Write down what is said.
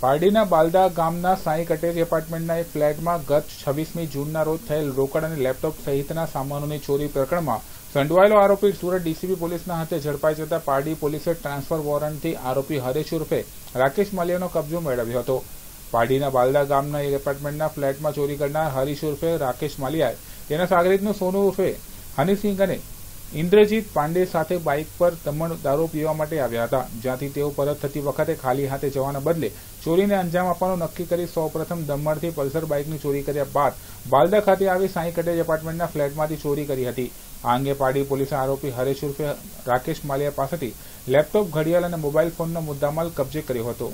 પારડીના બાલદા ગામના સાંઈ કટેજ એપાર્ટમેન્ટના એક ફ્લેટમાં ગત છવ્વીસમી જૂનના રોજ થયેલ રોકડ અને લેપટોપ સહિતના સામાનોની ચોરી પ્રકરણમાં સંડવાયેલો આરોપી સુરત ડીસીબી પોલીસના હાથે ઝડપાઈ જતા પારડી પોલીસે ટ્રાન્સફર વોરંટથી આરોપી હરેશ ઉર્ફે રાકેશ માલિયાનો કબજો મેળવ્યો હતો પારડીના બાલદા ગામના એક એપાર્ટમેન્ટના ફ્લેટમાં ચોરી કરનાર હરીશ ઉર્ફે રાકેશ માલિયાએ તેના સાગરીતનું સોનું ઉર્ફે હનીસિંહ અને ઇન્દ્રજીત પાંડે સાથે બાઇક પર દમણ દારૂ પીવા માટે આવ્યા હતા જ્યાંથી તેઓ પરત થતી વખતે ખાલી હાથે જવાના બદલે ચોરીને અંજામ આપવાનું નક્કી કરી સૌપ્રથમ દમણથી પલ્સર બાઇકની ચોરી કર્યા બાદ બાલદા ખાતે આવી સાંઈ કટેજ એપાર્ટમેન્ટના ફ્લેટમાંથી ચોરી કરી હતી આ અંગે પાડી પોલીસે આરોપી હરેશ ઉર્ફે રાકેશ માલિયા પાસેથી લેપટોપ ઘડિયાળ અને મોબાઈલ ફોનનો મુદ્દામાલ કબજે કર્યો હતો